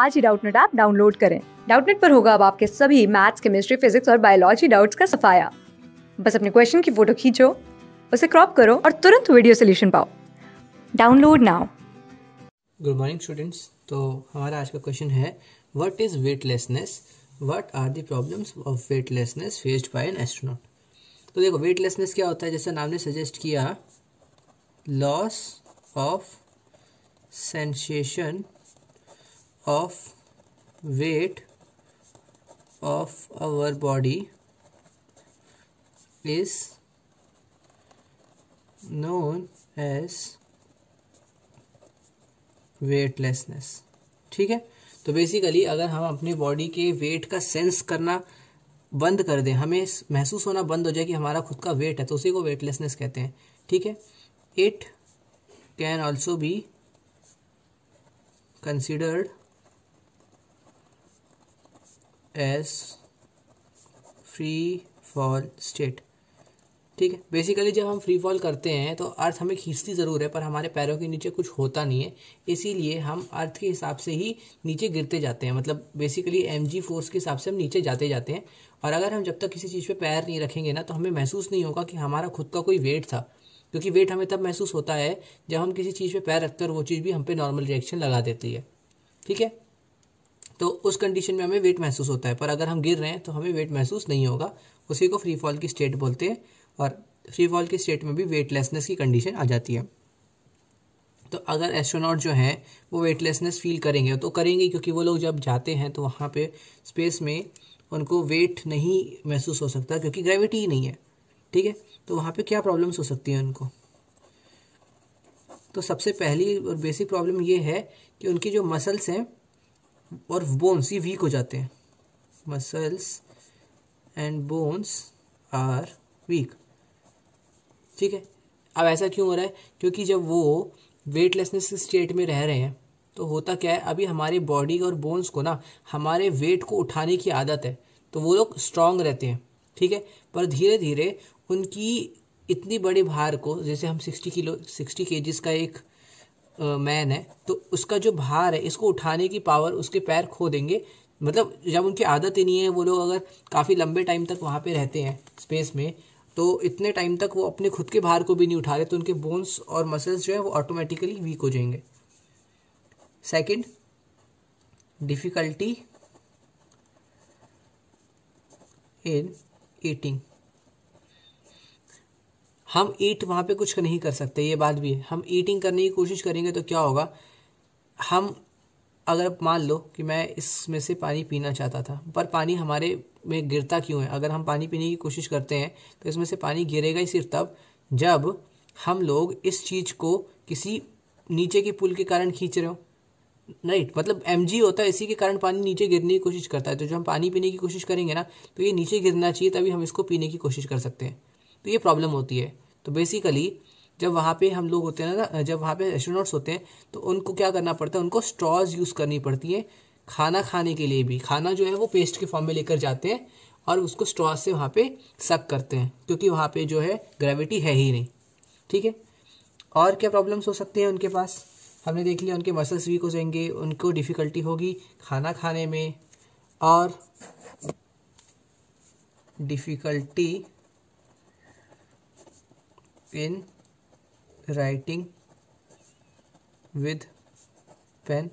आज ही Doubtnut app download करें डाउटनेट पर होगा अब आपके सभी मैथ्स केमिस्ट्री फिजिक्स और बायोलॉजी डाउट्स का सफाया बस अपने क्वेश्चन की फोटो खींचो उसे क्रॉप करो और तुरंत वीडियो सोल्यूशन पाओ download now good morning students तो हमारा आज का क्वेश्चन है what is weightlessness what are the problems of weightlessness faced by an astronaut तो देखो वेटलेसनेस क्या होता है जैसा नाम ने सजेस्ट किया loss of sensation of weight of our body is known as weightlessness ठीक है तो बेसिकली अगर हम अपने बॉडी के वेट का सेंस करना बंद कर दें हमें महसूस होना बंद हो जाए कि हमारा खुद का वेट है तो उसी को वेटलेसनेस कहते हैं ठीक है it can also be considered as free fall state ठीक है बेसिकली जब हम फ्री फॉल करते हैं तो अर्थ हमें खींचती ज़रूर है पर हमारे पैरों के नीचे कुछ होता नहीं है इसीलिए हम अर्थ के हिसाब से ही नीचे गिरते जाते हैं मतलब बेसिकली एम जी फोर्स के हिसाब से हम नीचे जाते जाते हैं और अगर हम जब तक किसी चीज़ पे पैर नहीं रखेंगे ना तो हमें महसूस नहीं होगा कि हमारा खुद का कोई वेट था क्योंकि वेट हमें तब महसूस होता है जब हम किसी चीज़ पर पैर रखते और वो चीज़ भी हम पे नॉर्मल रिएक्शन लगा देती है ठीक है तो उस कंडीशन में हमें वेट महसूस होता है पर अगर हम गिर रहे हैं तो हमें वेट महसूस नहीं होगा उसी को फ्री फॉल की स्टेट बोलते हैं और फ्री फॉल की स्टेट में भी वेटलेसनेस की कंडीशन आ जाती है तो अगर एस्ट्रोनॉट जो हैं वो वेटलेसनेस फील करेंगे तो करेंगे क्योंकि वो लोग जब जाते हैं तो वहाँ पे स्पेस में उनको वेट नहीं महसूस हो सकता क्योंकि ग्रेविटी ही नहीं है ठीक है तो वहाँ पे क्या प्रॉब्लम्स हो सकती हैं उनको तो सबसे पहली और बेसिक प्रॉब्लम ये है कि उनकी जो मसल्स हैं और बोन्स ये वीक हो जाते हैं muscles and bones are weak ठीक है अब ऐसा क्यों हो रहा है क्योंकि जब वो वेटलेसनेस स्टेट में रह रहे हैं तो होता क्या है अभी हमारे बॉडी और बोन्स को ना हमारे वेट को उठाने की आदत है तो वो लोग स्ट्रांग रहते हैं ठीक है पर धीरे धीरे उनकी इतनी बड़े भार को जैसे हम सिक्सटी किलो सिक्सटी के का एक मैन है तो उसका जो भार है इसको उठाने की पावर उसके पैर खो देंगे मतलब जब उनकी आदत ही नहीं है वो लोग अगर काफ़ी लंबे टाइम तक वहाँ पे रहते हैं स्पेस में तो इतने टाइम तक वो अपने खुद के भार को भी नहीं उठा रहे तो उनके बोन्स और मसल्स जो है वो ऑटोमेटिकली वीक हो जाएंगे सेकंड डिफ़िकल्टी इन ईटिंग हम ईट वहाँ पे कुछ नहीं कर सकते ये बात भी है हम ईटिंग करने की कोशिश करेंगे तो क्या होगा हम अगर मान लो कि मैं इसमें से पानी पीना चाहता था पर पानी हमारे में गिरता क्यों है अगर हम पानी पीने की कोशिश करते हैं तो इसमें से पानी गिरेगा ही सिर्फ तब जब हम लोग इस चीज़ को किसी नीचे के पुल के कारण खींच रहे हो राइट मतलब एम होता है इसी के कारण पानी नीचे गिरने की कोशिश करता है तो जब हम पानी पीने की कोशिश करेंगे ना तो ये नीचे गिरना चाहिए तभी हम इसको पीने की कोशिश कर सकते हैं तो ये प्रॉब्लम होती है तो बेसिकली जब वहाँ पे हम लोग होते हैं ना जब वहाँ पे एस्ट्रोनॉट्स होते हैं तो उनको क्या करना पड़ता है उनको स्ट्रॉज यूज़ करनी पड़ती है खाना खाने के लिए भी खाना जो है वो पेस्ट के फॉर्म में लेकर जाते हैं और उसको स्ट्रॉज से वहाँ पे सक करते हैं क्योंकि वहाँ पे जो है ग्रेविटी है ही नहीं ठीक है और क्या प्रॉब्लम्स हो सकती हैं उनके पास हमने देख लिया उनके मसल्स वीक हो जाएंगे उनको डिफ़िकल्टी होगी खाना खाने में और difficulty in writing with pen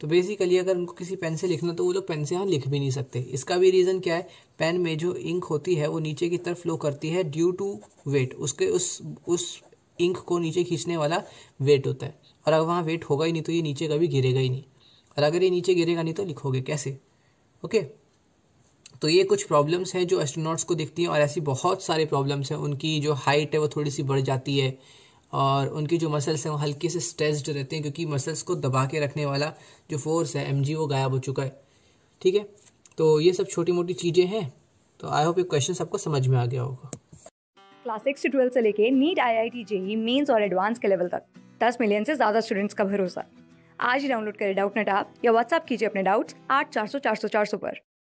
तो बेसिकली अगर उनको किसी पेन से लिखना तो वो लोग पेन से यहाँ लिख भी नहीं सकते इसका भी रीज़न क्या है पेन में जो इंक होती है वो नीचे की तरफ फ्लो करती है ड्यू टू वेट उसके उस उस इंक को नीचे खींचने वाला वेट होता है और अगर वहाँ वेट होगा ही नहीं तो ये नीचे कभी गिरेगा ही नहीं और अगर ये नीचे गिरेगा नहीं तो लिखोगे कैसे ओके तो ये कुछ प्रॉब्लम्स हैं जो एस्ट्रोनॉट्स को दिखती हैं और ऐसी बहुत सारी प्रॉब्लम्स हैं उनकी जो हाइट है वो थोड़ी सी बढ़ जाती है और उनकी जो मसल्स हैं वो हल्के से स्ट्रेस्ड रहते हैं क्योंकि मसल्स को दबा के रखने वाला जो फोर्स है एम वो गायब हो चुका है ठीक है तो ये सब छोटी मोटी चीज़ें हैं तो आई होप ये क्वेश्चन आपको समझ में आ गया होगा क्लास सिक्स से ट्वेल्थ से लेके NEET I I T JEE Mains और एडवांस के लेवल तक दस मिलियन से ज़्यादा स्टूडेंट्स का भरोसा आज ही डाउनलोड करें डाउट नेट आप या व्हाट्सअप कीजिए अपने डाउट्स आठ चार सौ चार सौ चार सौ पर